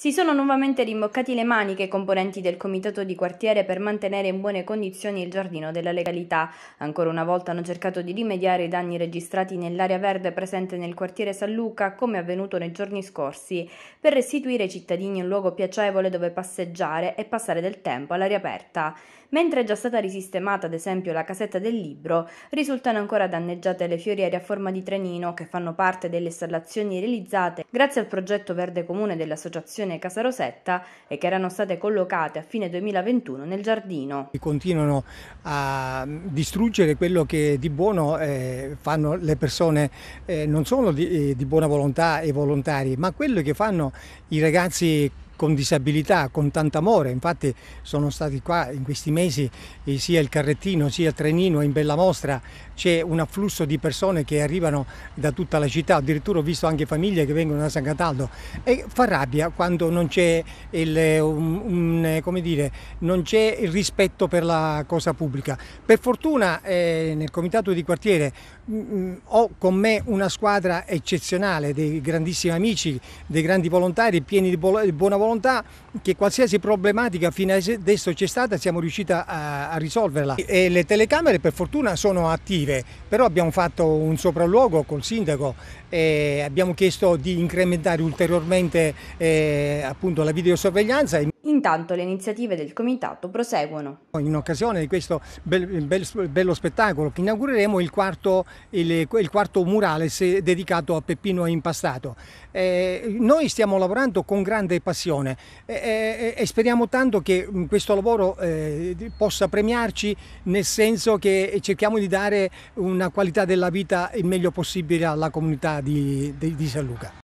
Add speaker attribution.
Speaker 1: Si sono nuovamente rimboccati le maniche i componenti del comitato di quartiere per mantenere in buone condizioni il giardino della legalità. Ancora una volta hanno cercato di rimediare i danni registrati nell'area verde presente nel quartiere San Luca, come avvenuto nei giorni scorsi, per restituire ai cittadini un luogo piacevole dove passeggiare e passare del tempo all'aria aperta. Mentre è già stata risistemata, ad esempio, la casetta del libro, risultano ancora danneggiate le fioriere a forma di trenino che fanno parte delle installazioni realizzate grazie al progetto verde comune dell'associazione abitazione Casa Rosetta e che erano state collocate a fine 2021 nel giardino.
Speaker 2: Continuano a distruggere quello che di buono eh, fanno le persone, eh, non solo di, eh, di buona volontà e volontari, ma quello che fanno i ragazzi con disabilità, con tanto amore. Infatti sono stati qua in questi mesi eh, sia il carrettino sia il trenino in bella mostra. C'è un afflusso di persone che arrivano da tutta la città, addirittura ho visto anche famiglie che vengono da San Cataldo. E fa rabbia quando non c'è il, un, un, come dire, non c'è il rispetto per la cosa pubblica. Per fortuna eh, nel comitato di quartiere mh, mm, mm, ho con me una squadra eccezionale, dei grandissimi amici, dei grandi volontari pieni di buona volontà volontà che qualsiasi problematica fino adesso c'è stata siamo riusciti a, a risolverla. E le telecamere per fortuna sono attive, però abbiamo fatto un sopralluogo col sindaco e abbiamo chiesto di incrementare ulteriormente eh, appunto la videosorveglianza.
Speaker 1: Intanto le iniziative del comitato proseguono.
Speaker 2: In occasione di questo bel, bel, bello spettacolo inaugureremo il quarto, il, il quarto murales dedicato a Peppino Impastato. Eh, noi stiamo lavorando con grande passione eh, eh, eh e speriamo tanto che mm, questo lavoro eh, possa premiarci nel senso che cerchiamo di dare una qualità della vita il meglio possibile alla comunità di, di, di San Luca.